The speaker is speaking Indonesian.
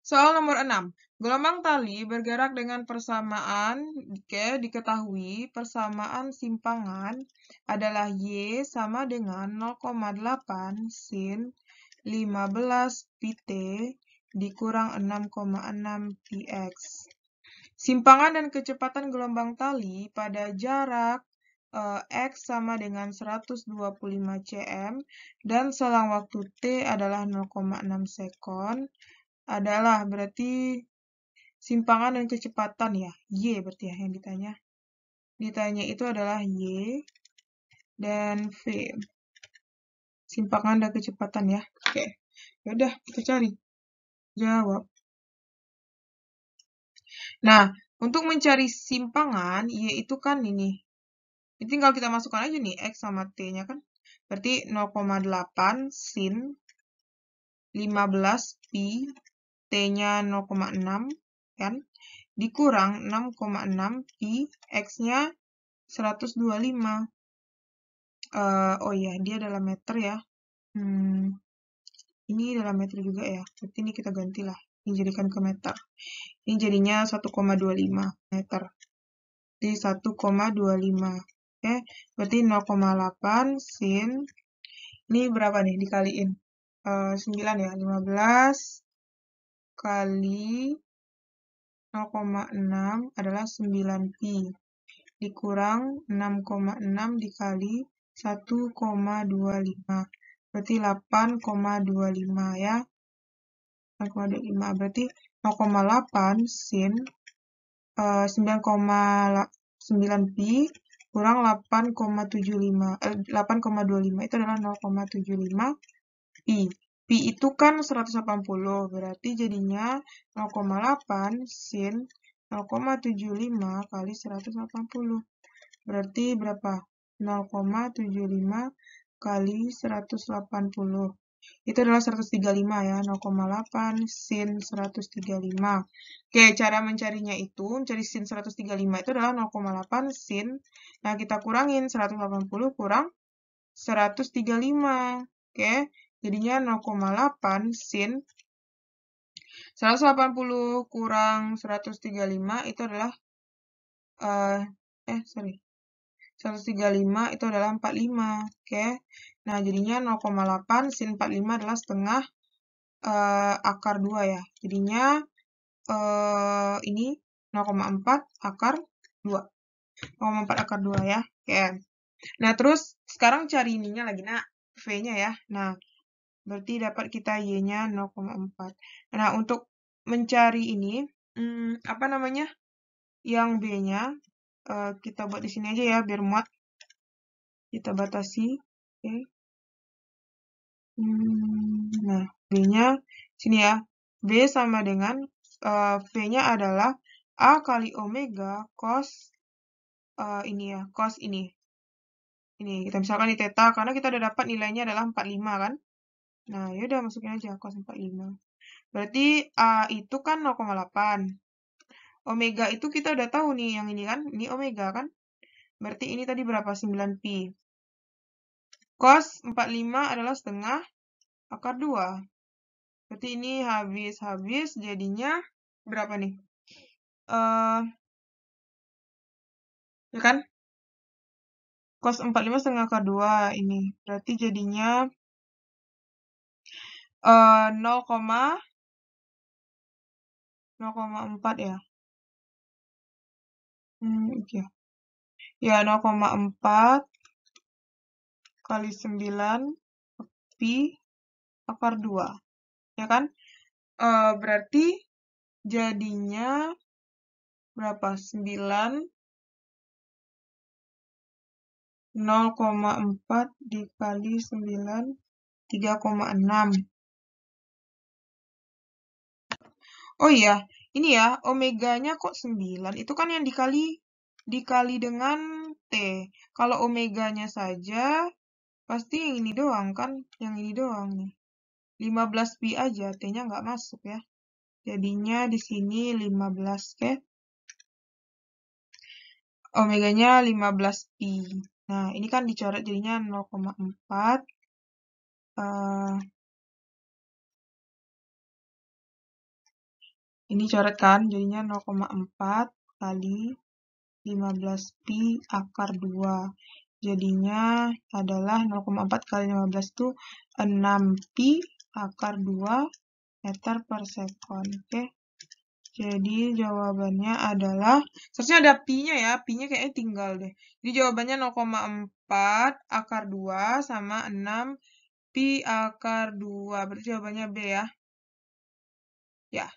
Soal nomor 6. Gelombang tali bergerak dengan persamaan Oke, diketahui persamaan simpangan adalah Y sama dengan 0,8 sin 15 pt dikurang 6,6 px. Simpangan dan kecepatan gelombang tali pada jarak eh, X sama dengan 125 cm dan selang waktu T adalah 0,6 sekon adalah berarti simpangan dan kecepatan ya. Y berarti ya yang ditanya. Ditanya itu adalah Y dan V. Simpangan dan kecepatan ya. Oke. Yaudah, kita cari. Jawab. Nah, untuk mencari simpangan, Y itu kan ini. Ini tinggal kita masukkan aja nih, X sama T-nya kan. Berarti 0,8 sin 15 pi T-nya 0,6 kan dikurang 6,6 pi X-nya 125 uh, eh, oh ya dia dalam meter ya hmm, ini dalam meter juga ya berarti ini kita gantilah ini jadikan ke meter ini jadinya 1,25 meter di 1,25 oke berarti 0,8 sin ini berapa nih dikaliin uh, eh, 9 ya 15 kali 0,6 adalah 9Pi dikurang 6,6 dikali 1,25 berarti 8,25 ya 8,25 berarti 0,8 sin 9,9 eh, pi kurang 8,75 8,25 eh, itu adalah 0,75 pi Pi itu kan 180, berarti jadinya 0,8 sin 0,75 kali 180. Berarti berapa? 0,75 kali 180 itu adalah 135 ya, 0,8 sin 135. Oke, cara mencarinya itu, mencari sin 135 itu adalah 0,8 sin, nah kita kurangin 180 kurang 135. Oke, Jadinya 0,8 sin 180 kurang 135 itu adalah uh, eh sorry 135 itu adalah 45 oke okay. nah jadinya 0,8 sin 45 adalah setengah uh, akar 2 ya jadinya uh, ini 0,4 akar 2 0,4 akar 2 ya oke okay. nah terus sekarang cari ininya lagi nak V nya ya nah Berarti dapat kita Y-nya 0,4. Nah, untuk mencari ini, hmm, apa namanya? Yang B-nya, uh, kita buat di sini aja ya, biar muat. Kita batasi. Okay. Hmm, nah, B-nya, sini ya. B sama dengan, uh, V-nya adalah A kali omega cos uh, ini ya, cos ini. Ini kita misalkan di teta karena kita udah dapat nilainya adalah 45 kan. Nah, ya udah masukin aja cos 45. Berarti A itu kan 0,8. Omega itu kita udah tahu nih yang ini kan, ini omega kan. Berarti ini tadi berapa? 9pi. Cos 45 adalah setengah akar 2. Berarti ini habis-habis jadinya berapa nih? Uh, ya kan? Cos 45 setengah akar 2 ini. Berarti jadinya 0,4 eh, ya? Hmm ya, Ya 0,4 kali 9 pi akar 2, ya kan? E, berarti jadinya berapa? 9 0,4 dikali 9, 3,6. Oh iya, ini ya, omeganya kok 9, itu kan yang dikali dikali dengan T. Kalau omeganya saja, pasti yang ini doang kan, yang ini doang nih. 15pi aja, T-nya nggak masuk ya. Jadinya di sini 15, oke. Omeganya 15pi. Nah, ini kan dicoret jadinya 0,4. Uh, Ini coret kan, jadinya 0,4 kali 15pi akar 2. Jadinya adalah 0,4 kali 15 itu 6pi akar 2 meter per sekon. Oke. Jadi jawabannya adalah, seharusnya ada pi-nya ya, pi-nya kayaknya tinggal deh. Jadi jawabannya 0,4 akar 2 sama 6 pi akar 2. Berarti jawabannya B ya. Ya,